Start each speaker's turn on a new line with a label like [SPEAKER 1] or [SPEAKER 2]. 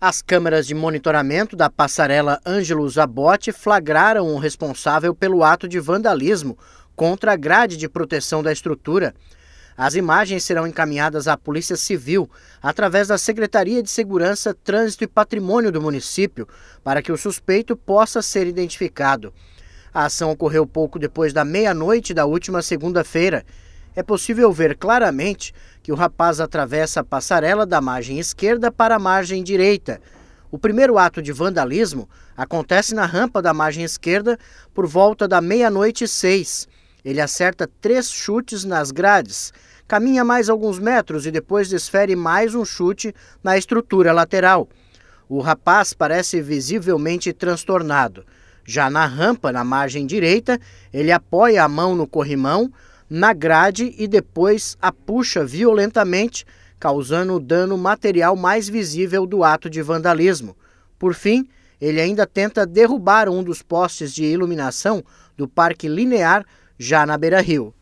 [SPEAKER 1] As câmeras de monitoramento da passarela Ângelo Zabotti flagraram o responsável pelo ato de vandalismo contra a grade de proteção da estrutura. As imagens serão encaminhadas à Polícia Civil através da Secretaria de Segurança, Trânsito e Patrimônio do município para que o suspeito possa ser identificado. A ação ocorreu pouco depois da meia-noite da última segunda-feira é possível ver claramente que o rapaz atravessa a passarela da margem esquerda para a margem direita. O primeiro ato de vandalismo acontece na rampa da margem esquerda por volta da meia-noite e seis. Ele acerta três chutes nas grades, caminha mais alguns metros e depois desfere mais um chute na estrutura lateral. O rapaz parece visivelmente transtornado. Já na rampa, na margem direita, ele apoia a mão no corrimão, na grade e depois a puxa violentamente, causando o dano material mais visível do ato de vandalismo. Por fim, ele ainda tenta derrubar um dos postes de iluminação do Parque Linear, já na beira-rio.